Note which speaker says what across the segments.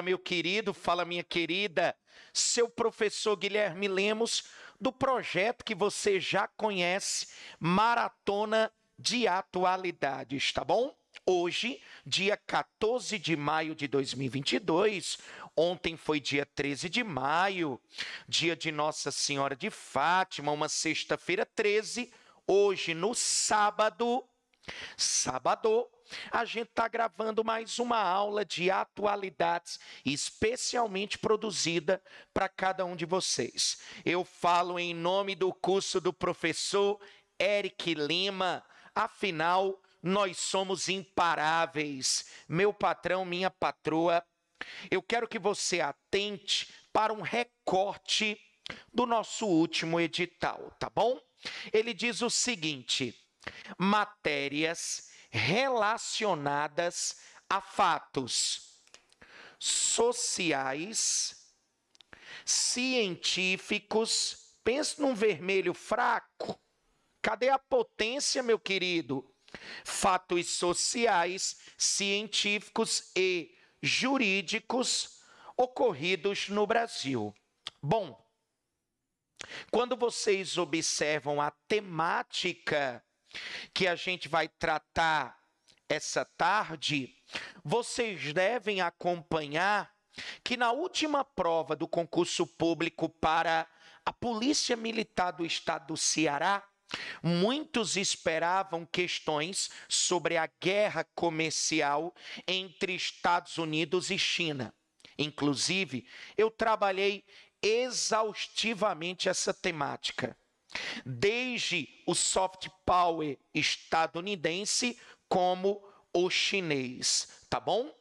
Speaker 1: Fala meu querido, fala minha querida, seu professor Guilherme Lemos, do projeto que você já conhece, Maratona de Atualidades, tá bom? Hoje, dia 14 de maio de 2022, ontem foi dia 13 de maio, dia de Nossa Senhora de Fátima, uma sexta-feira 13, hoje no sábado, sábado, a gente está gravando mais uma aula de atualidades especialmente produzida para cada um de vocês. Eu falo em nome do curso do professor Eric Lima, afinal, nós somos imparáveis. Meu patrão, minha patroa, eu quero que você atente para um recorte do nosso último edital, tá bom? Ele diz o seguinte: matérias relacionadas a fatos sociais, científicos. Pense num vermelho fraco. Cadê a potência, meu querido? Fatos sociais, científicos e jurídicos ocorridos no Brasil. Bom, quando vocês observam a temática que a gente vai tratar essa tarde, vocês devem acompanhar que na última prova do concurso público para a Polícia Militar do Estado do Ceará, Muitos esperavam questões sobre a guerra comercial entre Estados Unidos e China. Inclusive, eu trabalhei exaustivamente essa temática desde o soft power estadunidense como o chinês, tá bom?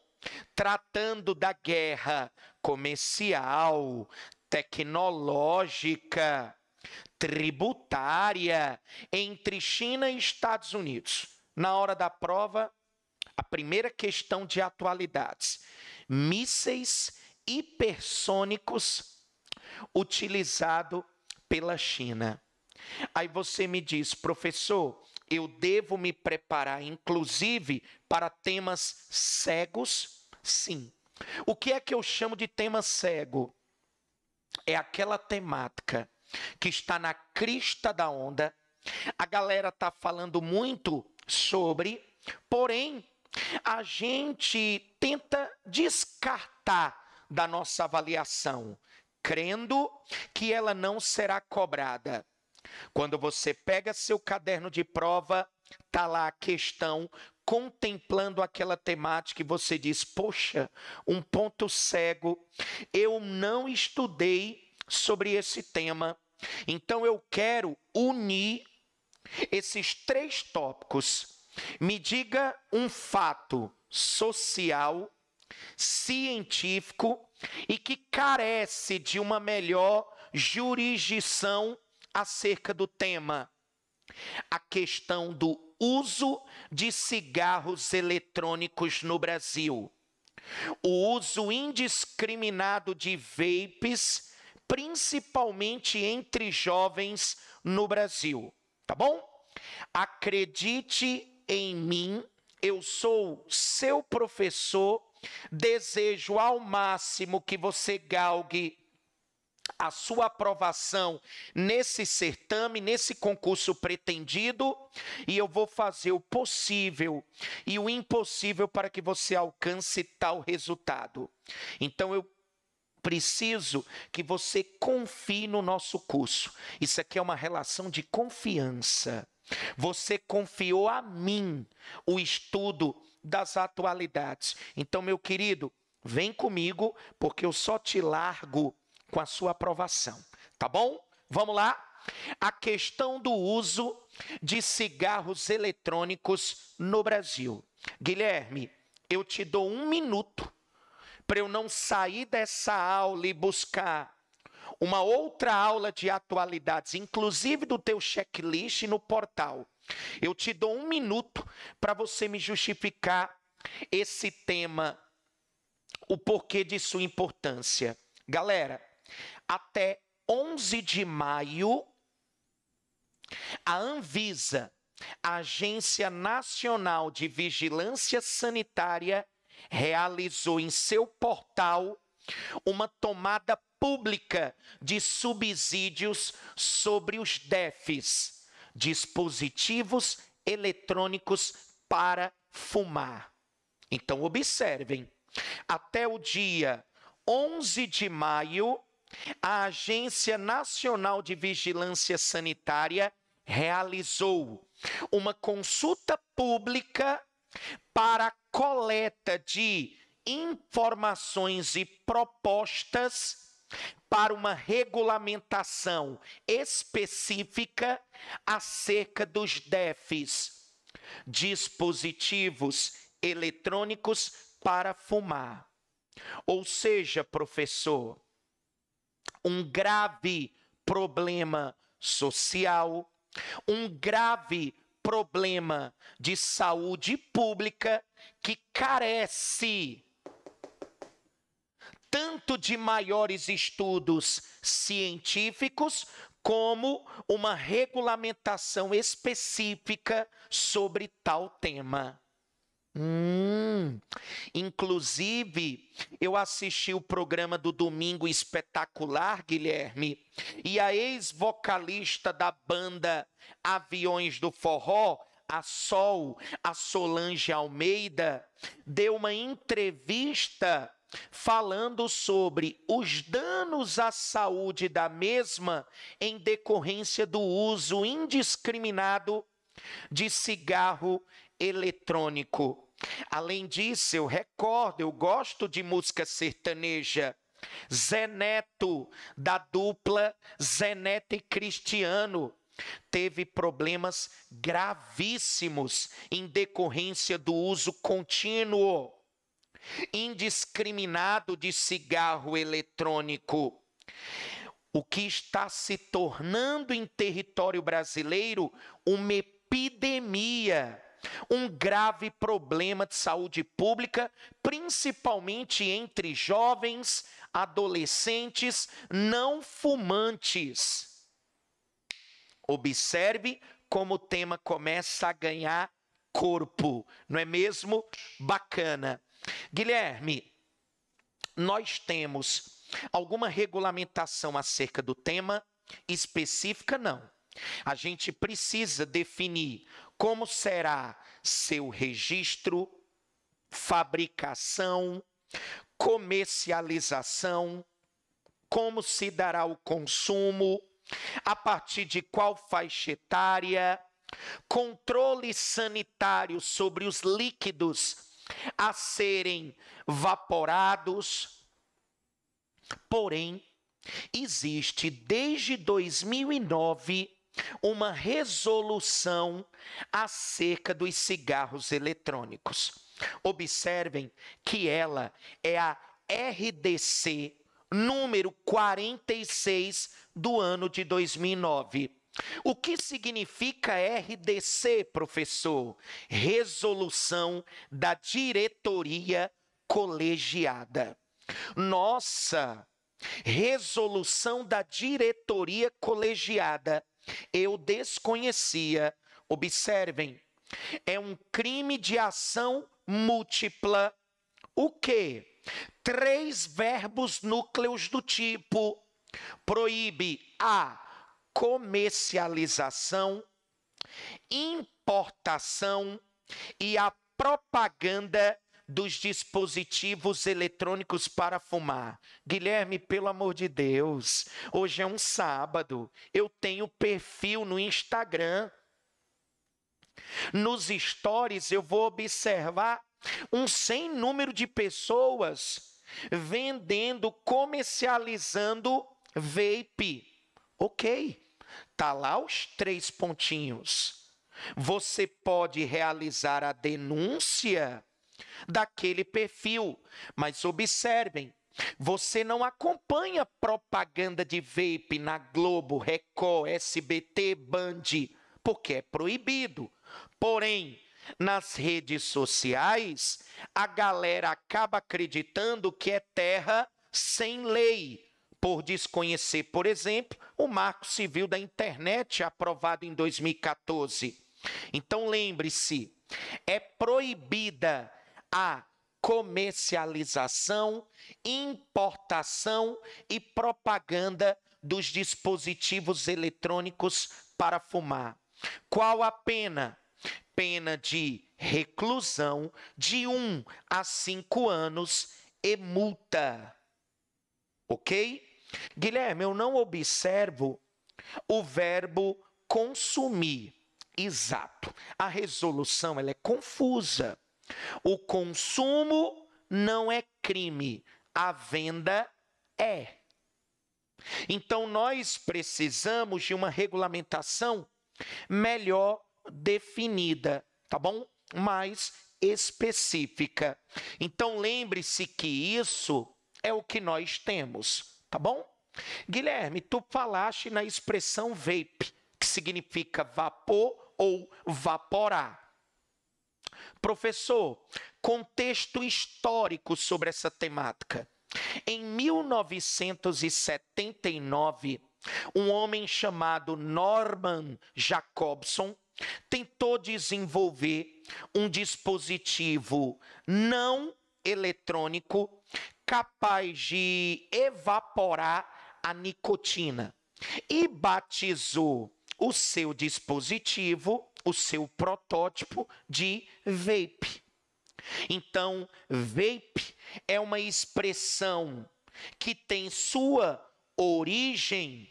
Speaker 1: Tratando da guerra comercial, tecnológica, tributária entre China e Estados Unidos. Na hora da prova, a primeira questão de atualidades: mísseis hipersônicos utilizado pela China. Aí você me diz, professor, eu devo me preparar, inclusive, para temas cegos? Sim. O que é que eu chamo de tema cego? É aquela temática que está na crista da onda. A galera está falando muito sobre, porém, a gente tenta descartar da nossa avaliação, crendo que ela não será cobrada. Quando você pega seu caderno de prova, tá lá a questão contemplando aquela temática e você diz: "Poxa, um ponto cego, eu não estudei sobre esse tema". Então eu quero unir esses três tópicos. Me diga um fato social, científico e que carece de uma melhor jurisdição acerca do tema, a questão do uso de cigarros eletrônicos no Brasil. O uso indiscriminado de vapes, principalmente entre jovens no Brasil. Tá bom? Acredite em mim, eu sou seu professor. Desejo ao máximo que você galgue a sua aprovação nesse certame, nesse concurso pretendido, e eu vou fazer o possível e o impossível para que você alcance tal resultado. Então eu preciso que você confie no nosso curso. Isso aqui é uma relação de confiança. Você confiou a mim o estudo das atualidades. Então, meu querido, Vem comigo, porque eu só te largo com a sua aprovação. Tá bom? Vamos lá? A questão do uso de cigarros eletrônicos no Brasil. Guilherme, eu te dou um minuto para eu não sair dessa aula e buscar uma outra aula de atualidades, inclusive do teu checklist no portal. Eu te dou um minuto para você me justificar esse tema, o porquê de sua importância. Galera, até 11 de maio, a Anvisa, a Agência Nacional de Vigilância Sanitária, realizou em seu portal uma tomada pública de subsídios sobre os DEFs, dispositivos eletrônicos para fumar. Então observem, até o dia 11 de maio, a Agência Nacional de Vigilância Sanitária realizou uma consulta pública para coleta de informações e propostas para uma regulamentação específica acerca dos DEFs, dispositivos eletrônicos para fumar. Ou seja, professor, um grave problema social, um grave problema de saúde pública que carece tanto de maiores estudos científicos como uma regulamentação específica sobre tal tema. Hum, inclusive, eu assisti o programa do domingo espetacular, Guilherme, e a ex-vocalista da banda Aviões do Forró, a Sol, a Solange Almeida, deu uma entrevista falando sobre os danos à saúde da mesma em decorrência do uso indiscriminado de cigarro eletrônico. Além disso, eu recordo, eu gosto de música sertaneja. Zé Neto, da dupla Zé Neto e Cristiano, teve problemas gravíssimos em decorrência do uso contínuo, indiscriminado de cigarro eletrônico. O que está se tornando em território brasileiro uma epidemia um grave problema de saúde pública, principalmente entre jovens, adolescentes, não fumantes. Observe como o tema começa a ganhar corpo, não é mesmo? Bacana. Guilherme, nós temos alguma regulamentação acerca do tema específica? Não. A gente precisa definir como será seu registro, fabricação, comercialização, como se dará o consumo, a partir de qual faixa etária, controle sanitário sobre os líquidos a serem vaporados. Porém, existe desde 2009 uma resolução acerca dos cigarros eletrônicos. Observem que ela é a RDC número 46 do ano de 2009. O que significa RDC, professor? Resolução da diretoria colegiada. Nossa, resolução da diretoria colegiada eu desconhecia. Observem, é um crime de ação múltipla. O que? Três verbos núcleos do tipo proíbe a comercialização, importação e a propaganda dos dispositivos eletrônicos para fumar. Guilherme, pelo amor de Deus, hoje é um sábado, eu tenho perfil no Instagram. Nos stories eu vou observar um sem número de pessoas vendendo, comercializando vape. OK. Tá lá os três pontinhos. Você pode realizar a denúncia daquele perfil. Mas observem, você não acompanha propaganda de vape na Globo, Record, SBT, Band, porque é proibido. Porém, nas redes sociais, a galera acaba acreditando que é terra sem lei, por desconhecer, por exemplo, o Marco Civil da Internet, aprovado em 2014. Então lembre-se, é proibida a comercialização, importação e propaganda dos dispositivos eletrônicos para fumar. Qual a pena? Pena de reclusão de 1 um a 5 anos e multa. Ok? Guilherme, eu não observo o verbo consumir. Exato. A resolução ela é confusa. O consumo não é crime, a venda é. Então nós precisamos de uma regulamentação melhor definida, tá bom? Mais específica. Então lembre-se que isso é o que nós temos, tá bom? Guilherme, tu falaste na expressão vape, que significa vapor ou vaporar. Professor, contexto histórico sobre essa temática. Em 1979, um homem chamado Norman Jacobson tentou desenvolver um dispositivo não eletrônico capaz de evaporar a nicotina e batizou o seu dispositivo o seu protótipo de vape. Então, vape é uma expressão que tem sua origem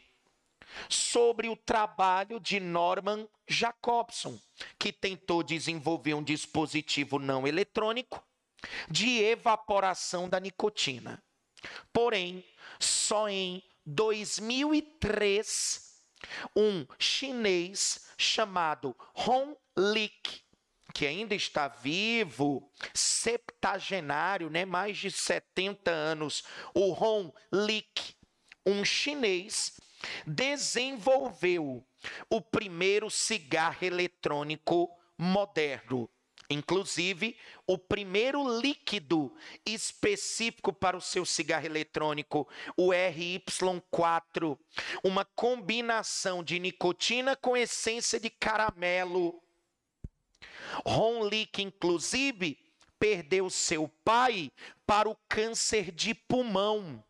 Speaker 1: sobre o trabalho de Norman Jacobson, que tentou desenvolver um dispositivo não eletrônico de evaporação da nicotina. Porém, só em 2003 um chinês chamado Hong Lik, que ainda está vivo, septagenário, né, mais de 70 anos, o Hong Lik, um chinês, desenvolveu o primeiro cigarro eletrônico moderno. Inclusive, o primeiro líquido específico para o seu cigarro eletrônico, o RY4, uma combinação de nicotina com essência de caramelo. Ron Lick, inclusive, perdeu seu pai para o câncer de pulmão.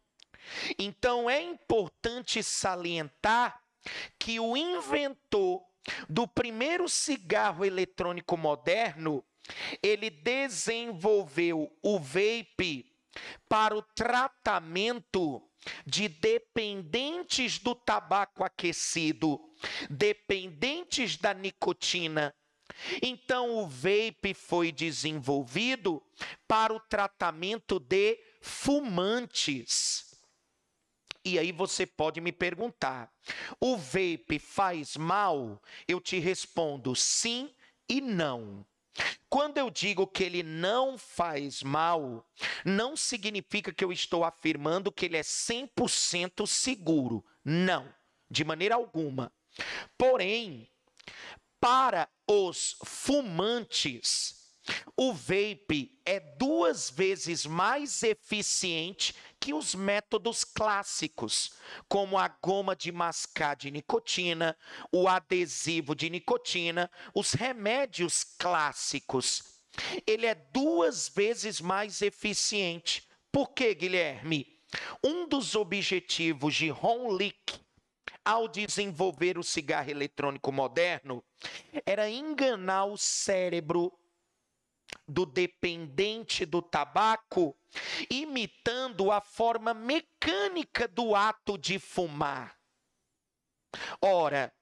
Speaker 1: Então é importante salientar que o inventor do primeiro cigarro eletrônico moderno, ele desenvolveu o vape para o tratamento de dependentes do tabaco aquecido, dependentes da nicotina. Então, o vape foi desenvolvido para o tratamento de fumantes. E aí você pode me perguntar: o vape faz mal? Eu te respondo sim e não. Quando eu digo que ele não faz mal, não significa que eu estou afirmando que ele é 100% seguro. Não, de maneira alguma. Porém, para os fumantes, o vape é duas vezes mais eficiente que os métodos clássicos, como a goma de mascar de nicotina, o adesivo de nicotina, os remédios clássicos, ele é duas vezes mais eficiente. Por quê, Guilherme? Um dos objetivos de Honlick ao desenvolver o cigarro eletrônico moderno era enganar o cérebro do dependente do tabaco, imitando a forma mecânica do ato de fumar. Ora,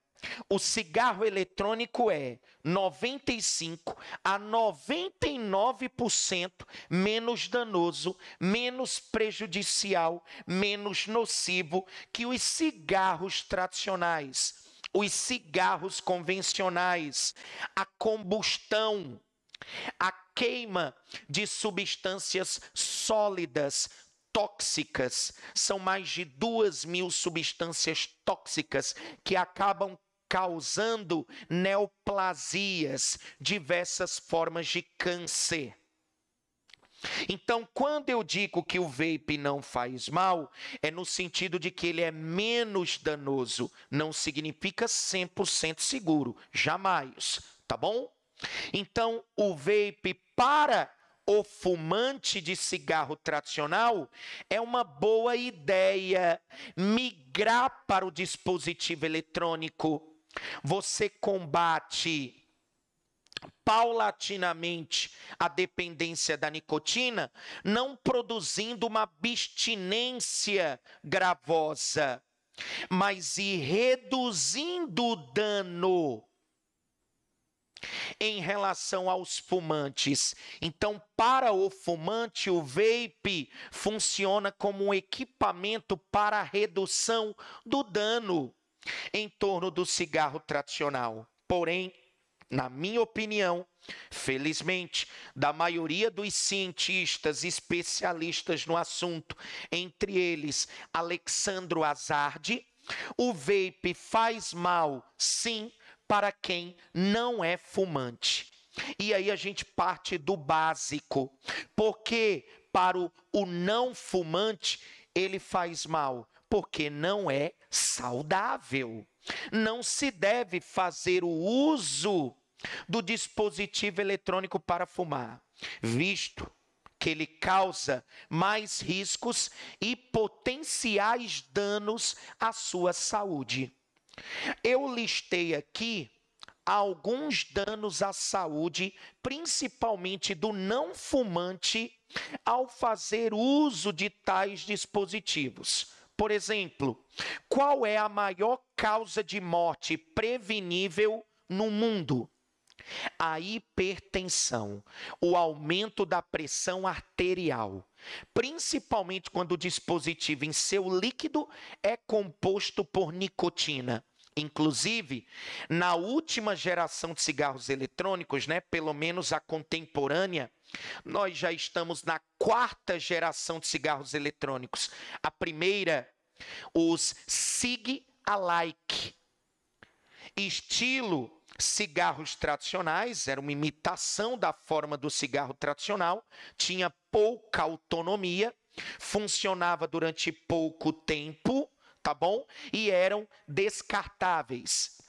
Speaker 1: o cigarro eletrônico é 95 a 99% menos danoso, menos prejudicial, menos nocivo que os cigarros tradicionais, os cigarros convencionais. A combustão a queima de substâncias sólidas tóxicas são mais de duas mil substâncias tóxicas que acabam causando neoplasias, diversas formas de câncer. Então, quando eu digo que o vape não faz mal, é no sentido de que ele é menos danoso, não significa 100% seguro, jamais, tá bom? Então, o vape para o fumante de cigarro tradicional é uma boa ideia migrar para o dispositivo eletrônico. Você combate paulatinamente a dependência da nicotina, não produzindo uma abstinência gravosa, mas e reduzindo o dano em relação aos fumantes. Então, para o fumante, o vape funciona como um equipamento para a redução do dano em torno do cigarro tradicional. Porém, na minha opinião, felizmente, da maioria dos cientistas especialistas no assunto, entre eles Alexandro Azardi, o vape faz mal, sim, para quem não é fumante. E aí a gente parte do básico, porque para o, o não fumante ele faz mal, porque não é saudável. Não se deve fazer o uso do dispositivo eletrônico para fumar, visto que ele causa mais riscos e potenciais danos à sua saúde. Eu listei aqui alguns danos à saúde, principalmente do não fumante, ao fazer uso de tais dispositivos. Por exemplo, qual é a maior causa de morte prevenível no mundo? A hipertensão, o aumento da pressão arterial, principalmente quando o dispositivo em seu líquido é composto por nicotina. Inclusive, na última geração de cigarros eletrônicos, né, pelo menos a contemporânea, nós já estamos na quarta geração de cigarros eletrônicos. A primeira, os SIG alike. Estilo cigarros tradicionais, era uma imitação da forma do cigarro tradicional, tinha pouca autonomia, funcionava durante pouco tempo, tá bom? E eram descartáveis.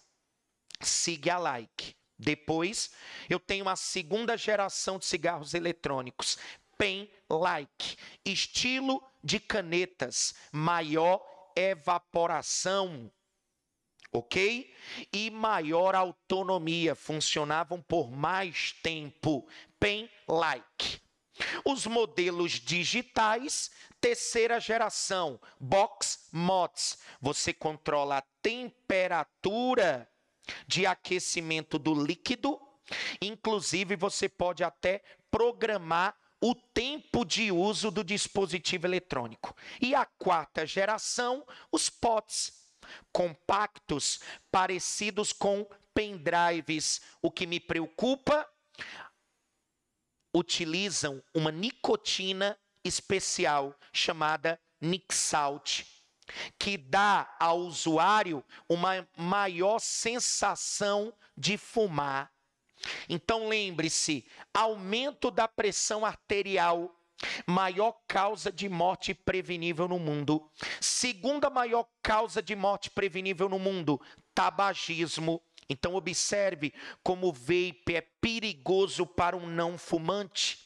Speaker 1: Siga like. Depois, eu tenho a segunda geração de cigarros eletrônicos, pen like, estilo de canetas, maior evaporação, ok? E maior autonomia, funcionavam por mais tempo, pen like. Os modelos digitais, terceira geração, box mods, você controla a temperatura de aquecimento do líquido, inclusive você pode até programar o tempo de uso do dispositivo eletrônico. E a quarta geração, os pots compactos, parecidos com pendrives. O que me preocupa, utilizam uma nicotina especial chamada Nixalt, que dá ao usuário uma maior sensação de fumar. Então lembre-se, aumento da pressão arterial maior causa de morte prevenível no mundo. Segunda maior causa de morte prevenível no mundo, tabagismo. Então observe como o vape é perigoso para um não fumante.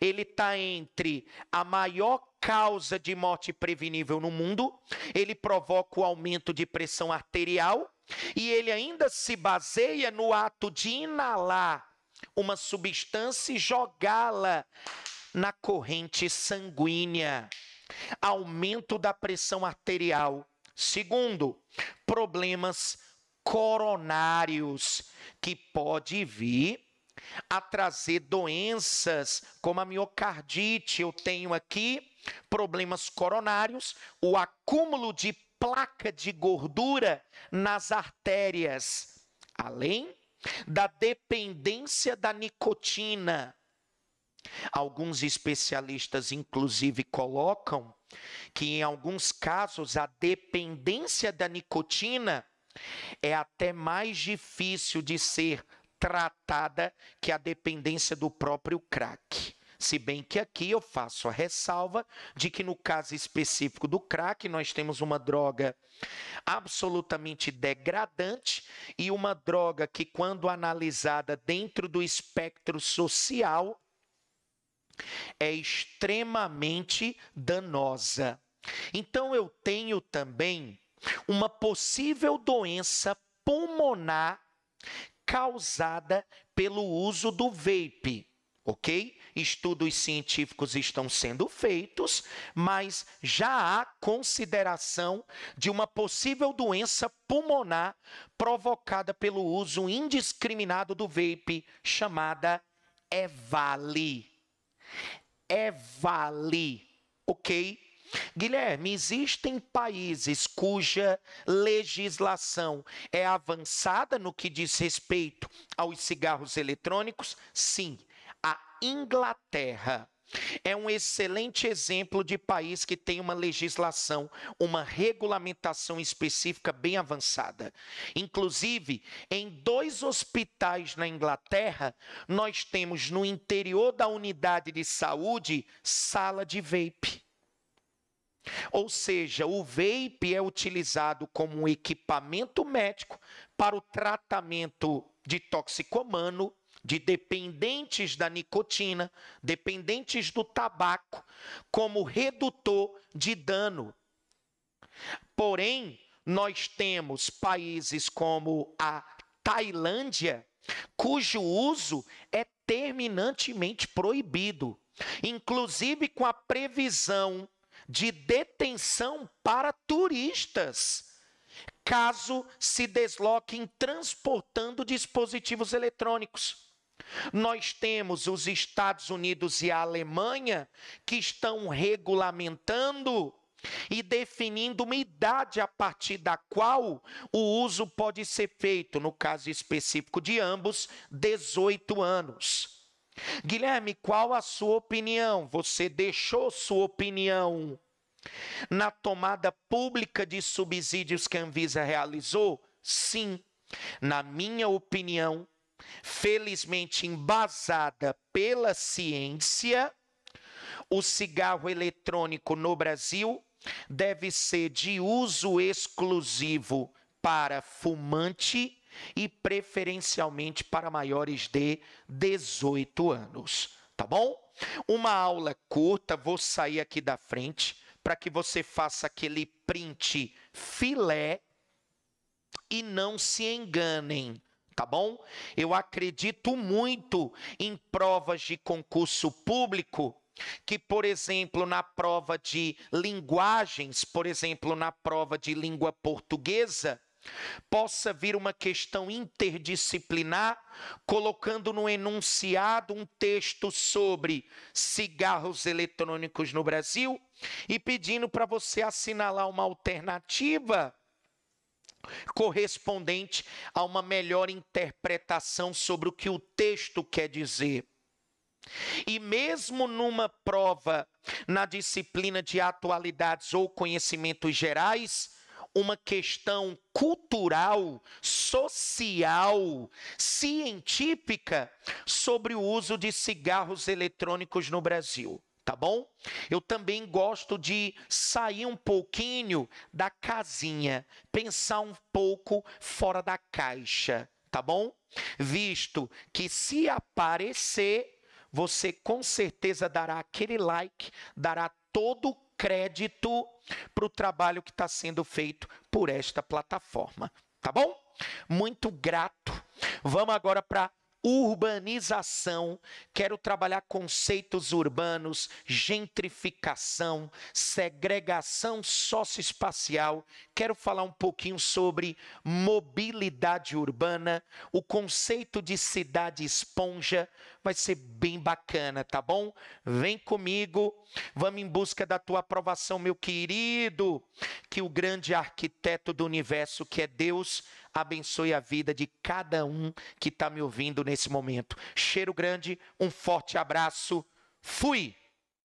Speaker 1: Ele está entre a maior causa de morte prevenível no mundo, ele provoca o aumento de pressão arterial e ele ainda se baseia no ato de inalar uma substância e jogá-la na corrente sanguínea, aumento da pressão arterial. Segundo, problemas coronários que pode vir a trazer doenças como a miocardite. Eu tenho aqui problemas coronários, o acúmulo de placa de gordura nas artérias, além da dependência da nicotina, Alguns especialistas, inclusive, colocam que, em alguns casos, a dependência da nicotina é até mais difícil de ser tratada que a dependência do próprio crack. Se bem que aqui eu faço a ressalva de que, no caso específico do crack, nós temos uma droga absolutamente degradante e uma droga que, quando analisada dentro do espectro social, é extremamente danosa. Então eu tenho também uma possível doença pulmonar causada pelo uso do vape, ok? Estudos científicos estão sendo feitos, mas já há consideração de uma possível doença pulmonar provocada pelo uso indiscriminado do vape, chamada EVALI é vale, ok? Guilherme, existem países cuja legislação é avançada no que diz respeito aos cigarros eletrônicos? Sim. A Inglaterra é um excelente exemplo de país que tem uma legislação, uma regulamentação específica bem avançada. Inclusive, em dois hospitais na Inglaterra, nós temos no interior da unidade de saúde sala de vape. Ou seja, o vape é utilizado como um equipamento médico para o tratamento de toxicomano de dependentes da nicotina, dependentes do tabaco, como redutor de dano. Porém, nós temos países como a Tailândia, cujo uso é terminantemente proibido, inclusive com a previsão de detenção para turistas caso se desloquem transportando dispositivos eletrônicos. Nós temos os Estados Unidos e a Alemanha que estão regulamentando e definindo uma idade a partir da qual o uso pode ser feito, no caso específico de ambos, 18 anos. Guilherme, qual a sua opinião? Você deixou sua opinião na tomada pública de subsídios que a Anvisa realizou? Sim. Na minha opinião, felizmente embasada pela ciência, o cigarro eletrônico no Brasil deve ser de uso exclusivo para fumante e preferencialmente para maiores de 18 anos, tá bom? Uma aula curta, vou sair aqui da frente para que você faça aquele print filé e não se enganem tá bom? Eu acredito muito em provas de concurso público, que, por exemplo, na prova de linguagens, por exemplo, na prova de língua portuguesa, possa vir uma questão interdisciplinar, colocando no enunciado um texto sobre cigarros eletrônicos no Brasil e pedindo para você assinalar uma alternativa correspondente a uma melhor interpretação sobre o que o texto quer dizer. E mesmo numa prova na disciplina de atualidades ou conhecimentos gerais, uma questão cultural, social, científica sobre o uso de cigarros eletrônicos no Brasil tá bom? Eu também gosto de sair um pouquinho da casinha, pensar um pouco fora da caixa, tá bom? Visto que se aparecer, você com certeza dará aquele like, dará todo o crédito para o trabalho que está sendo feito por esta plataforma, tá bom? Muito grato. Vamos agora para urbanização, quero trabalhar conceitos urbanos, gentrificação, segregação socioespacial, quero falar um pouquinho sobre mobilidade urbana, o conceito de cidade esponja, vai ser bem bacana, tá bom? Vem comigo, vamos em busca da tua aprovação, meu querido. Que o grande arquiteto do universo, que é Deus, abençoe a vida de cada um que está me ouvindo nesse momento. Cheiro grande, um forte abraço. Fui!